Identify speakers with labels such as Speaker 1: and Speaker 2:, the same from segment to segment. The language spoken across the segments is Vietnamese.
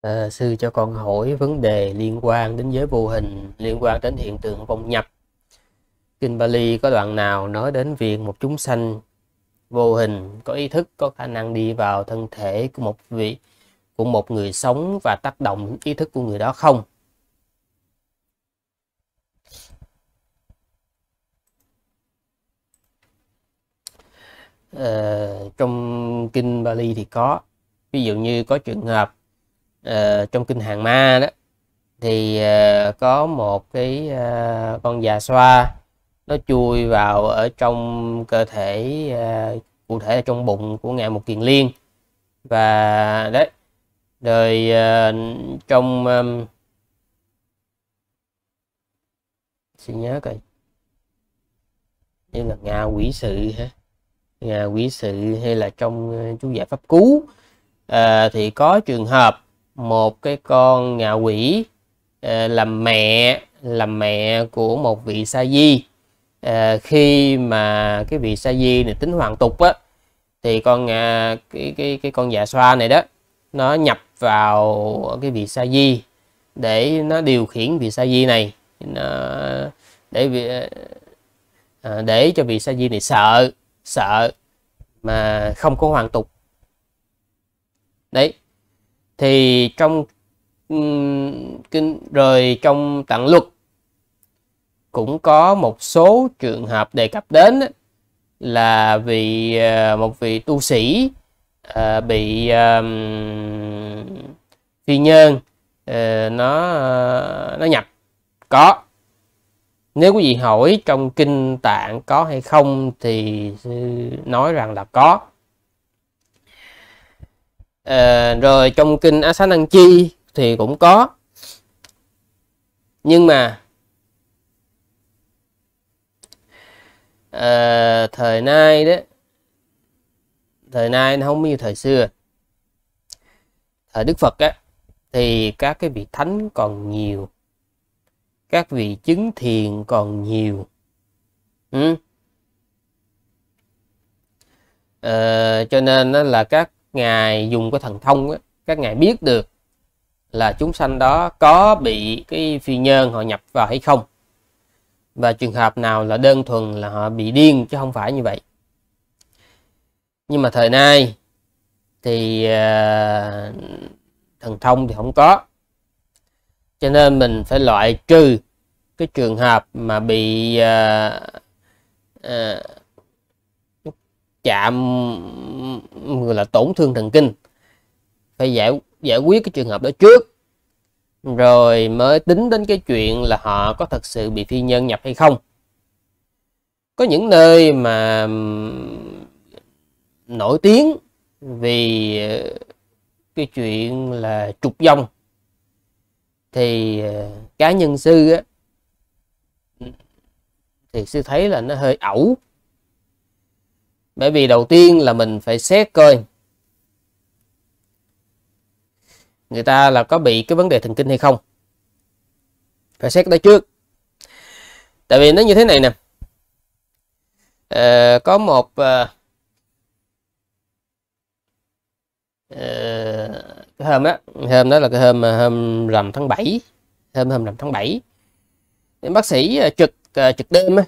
Speaker 1: à, sư cho con hỏi vấn đề liên quan đến giới vô hình liên quan đến hiện tượng vong nhập kinh Bali có đoạn nào nói đến việc một chúng sanh vô hình có ý thức có khả năng đi vào thân thể của một vị của một người sống và tác động ý thức của người đó không ờ, trong kinh Bali thì có ví dụ như có trường hợp Ờ, trong kinh hàng ma đó thì uh, có một cái uh, con già xoa nó chui vào ở trong cơ thể uh, cụ thể là trong bụng của ngài một kiền liên và đấy rồi uh, trong um, xin nhớ coi như là ngà quỷ sự hả ngà quỷ sự hay là trong uh, chú giải pháp cứu uh, thì có trường hợp một cái con ngạ quỷ à, làm mẹ làm mẹ của một vị sa di à, khi mà cái vị sa di này tính hoàng tục á thì con à, cái cái cái con dạ xoa này đó nó nhập vào cái vị sa di để nó điều khiển vị sa di này nó để vị, à, để cho vị sa di này sợ sợ mà không có hoàn tục đấy thì trong kinh rồi trong tạng luật cũng có một số trường hợp đề cập đến là vì ờ, một vị tu sĩ ờ, bị phi nhân ờ, nó nó nhập có nếu quý vị hỏi trong kinh tạng có hay không thì ừ, nói rằng là có à, rồi trong kinh á xá năng chi thì cũng có nhưng mà à, thời nay đấy thời nay nó không như thời xưa thời đức phật á thì các cái vị thánh còn nhiều các vị chứng thiền còn nhiều ừ. à, cho nên đó là các ngài dùng cái thần thông á, các ngài biết được là chúng sanh đó có bị cái phi nhân họ nhập vào hay không và trường hợp nào là đơn thuần là họ bị điên chứ không phải như vậy nhưng mà thời nay thì ờ, thần thông thì không có cho nên mình phải loại trừ cái trường hợp mà bị ờ, ờ, chạm người là tổn thương thần kinh phải giải giải quyết cái trường hợp đó trước rồi mới tính đến cái chuyện là họ có thật sự bị phi nhân nhập hay không có những nơi mà nổi tiếng vì ờ, cái chuyện là trục dông thì ờ, cá nhân sư á, thì sư thấy là nó hơi ẩu bởi vì đầu tiên là mình phải xét coi người ta là có bị cái vấn đề thần kinh hay không phải xét đó trước tại vì nó như thế này nè à, có một à, cái hôm đó hôm đó là cái hôm hôm rằm tháng 7 hôm hôm rằm tháng 7 bác sĩ trực trực đêm á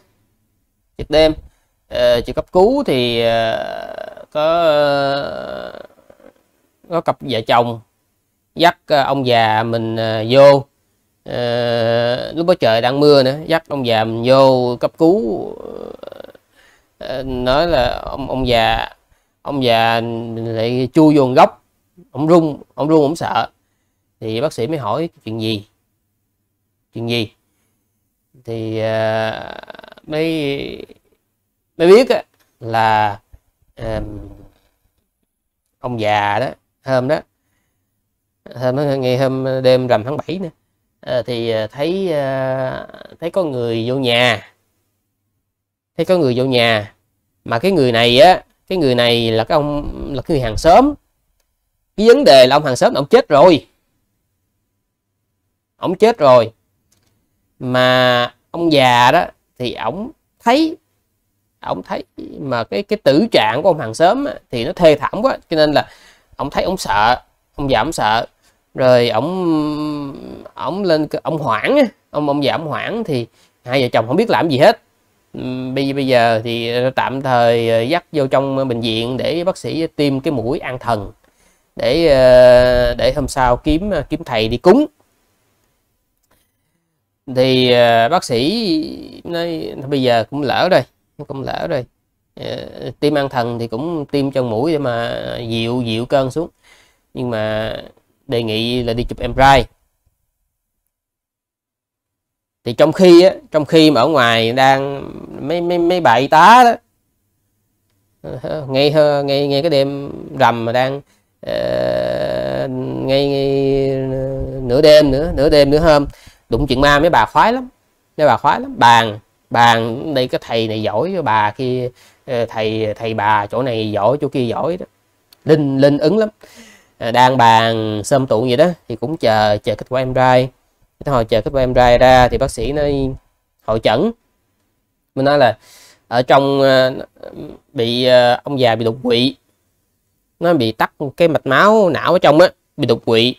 Speaker 1: trực đêm Ờ, chữa cấp cứu thì ờ, có có cặp vợ chồng dắt ờ, ông già mình vô lúc đó trời đang mưa nữa dắt ông già mình vô cấp cứu nói là ông ông già ông già lại chui vô góc ông run ông run ông sợ thì bác sĩ mới hỏi chuyện gì chuyện gì thì à, mới mới biết là ông già đó hôm đó hôm đó ngày hôm đêm rằm tháng 7 nữa ờ, thì ờ, thấy ờ, thấy có người vô nhà thấy có người vô nhà mà cái người này á cái người này là cái ông là cái người hàng xóm cái vấn đề là ông hàng xóm ông chết rồi ông chết rồi mà ông già đó thì ổng thấy ông thấy mà cái cái tử trạng của ông hàng xóm á, thì nó thê thảm quá cho nên là ông thấy ông sợ ông giảm sợ rồi ông ông lên ông hoảng ông ông giảm ông hoảng thì hai vợ chồng không biết làm gì hết bây bây giờ thì tạm thời ờ, dắt vô trong bệnh viện để bác sĩ tiêm cái mũi an thần để ờ, để hôm sau kiếm ờ, kiếm thầy đi cúng thì bác sĩ nói bây giờ cũng lỡ rồi nó cũng lỡ rồi ờ, tiêm an thần thì cũng tiêm trong mũi để mà dịu dịu cơn xuống nhưng mà đề nghị là đi chụp MRI thì trong khi á, trong khi mà ở ngoài đang mấy mấy mấy bà tá đó ờ, ngay ngay ngay cái đêm rằm mà đang uh, ngay, ngay nửa đêm nữa nửa đêm nửa hôm đụng chuyện ma mấy bà khoái lắm mấy bà khoái lắm bàn bàn đây cái thầy này giỏi bà kia ờ, thầy thầy bà chỗ này giỏi chỗ kia giỏi đó linh linh ứng lắm ờ, đang bàn sơm tụ vậy đó thì cũng chờ chờ kết quả em drive hồi chờ kết quả em drive ra thì bác sĩ nói hội chẩn mình nói là ở trong ờ, bị ông già bị đột quỵ nó bị tắt cái mạch máu não ở trong á bị đột quỵ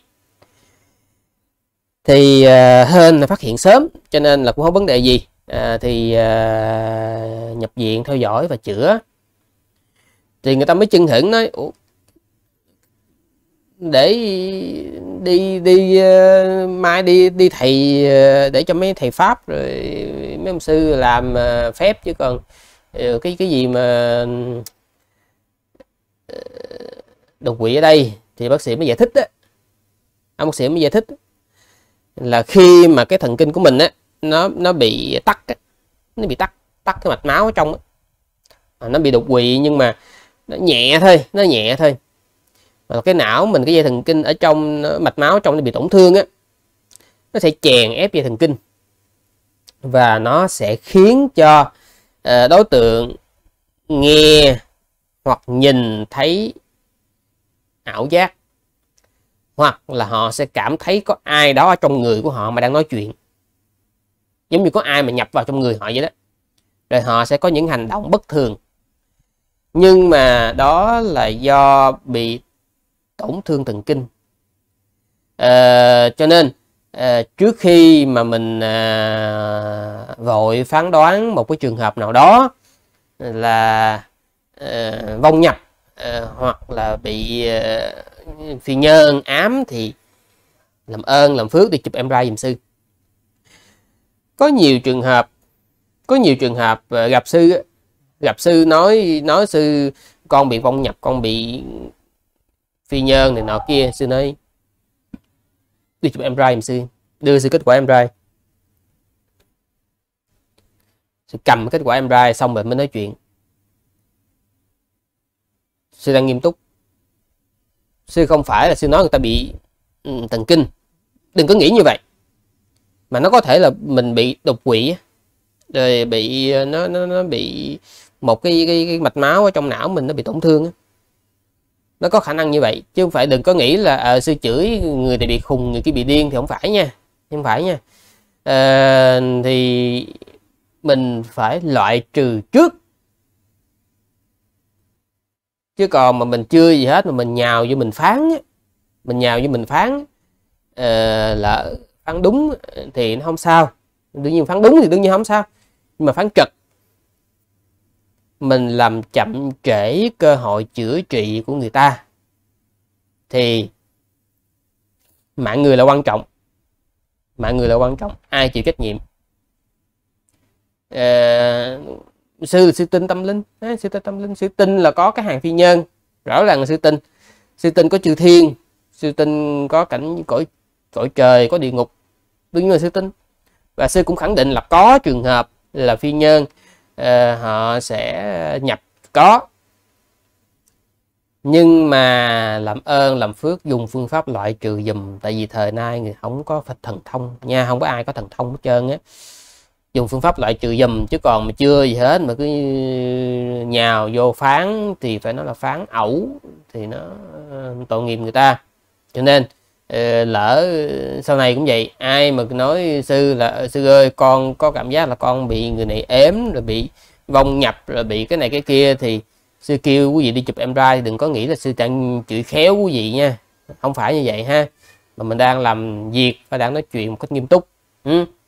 Speaker 1: thì hên là phát hiện sớm cho nên là cũng không vấn đề gì à, thì à, nhập viện theo dõi và chữa thì người ta mới chân hững nói Ủa, để đi đi ờ, mai đi đi thầy để cho mấy thầy pháp rồi mấy ông sư làm phép chứ còn cái cái gì mà uh, đột quỵ ở đây thì bác sĩ mới giải thích đó ông bác sĩ mới giải thích là khi mà cái thần kinh của mình á nó nó bị tắc nó bị tắc tắc cái mạch máu ở trong à, nó bị đột quỵ nhưng mà nó nhẹ thôi nó nhẹ thôi mà cái não mình cái dây thần kinh ở trong nó, mạch máu trong nó bị tổn thương á nó sẽ chèn ép dây thần kinh và nó sẽ khiến cho ờ, đối tượng nghe hoặc nhìn thấy ảo giác hoặc là họ sẽ cảm thấy có ai đó ở trong người của họ mà đang nói chuyện giống như có ai mà nhập vào trong người họ vậy đó rồi họ sẽ có những hành động bất thường nhưng mà đó là do bị tổn thương thần kinh à, cho nên à, trước khi mà mình à, vội phán đoán một cái trường hợp nào đó là à, vong nhập à, hoặc là bị à, phi nhơn ám thì làm ơn làm phước đi chụp em ra dùm sư có nhiều trường hợp có nhiều trường hợp ờ, gặp sư gặp sư nói nói sư con bị vong nhập con bị phi nhân này nọ kia sư nói đi chụp em trai sư đưa sư kết quả em trai sư cầm kết quả em trai xong rồi mới nói chuyện sư đang nghiêm túc sư không phải là sư nói người ta bị ừ, thần kinh đừng có nghĩ như vậy mà nó có thể là mình bị đột quỵ rồi bị ờ, nó nó, nó bị một cái, cái cái mạch máu ở trong não mình nó bị tổn thương nó có khả năng như vậy chứ không phải đừng có nghĩ là à, sư chửi người thì bị khùng người kia bị điên thì không phải nha không phải nha à, thì mình phải loại trừ trước chứ còn mà mình chưa gì hết mà mình nhào vô mình phán mình nhào vô mình phán uh, là phán đúng thì nó không sao đương nhiên phán đúng thì đương nhiên không sao nhưng mà phán trật mình làm chậm trễ cơ hội chữa trị của người ta thì mạng người là quan trọng mạng người là quan trọng ai chịu trách nhiệm à, sư sư tinh tâm linh sư tinh tâm linh sư tinh là có cái hàng phi nhân rõ ràng là sư tinh sư tinh có chư thiên sư tinh có cảnh cõi cõi trời có địa ngục với người sư tinh và sư cũng khẳng định là có trường hợp là phi nhân uh, họ sẽ nhập có nhưng mà làm ơn làm phước dùng phương pháp loại trừ dùm tại vì thời nay người không có phật thần thông nha không có ai có thần thông hết trơn á dùng phương pháp loại trừ dùm chứ còn mà chưa gì hết mà cứ nhào vô phán thì phải nói là phán ẩu thì nó ờ, tội nghiệp người ta cho nên Ờ, lỡ sau này cũng vậy ai mà nói sư là sư ơi con có cảm giác là con bị người này ếm rồi bị vong nhập rồi bị cái này cái kia thì sư kêu quý vị đi chụp em rai đừng có nghĩ là sư đang chửi khéo quý vị nha không phải như vậy ha mà mình đang làm việc và đang nói chuyện một cách nghiêm túc ừ.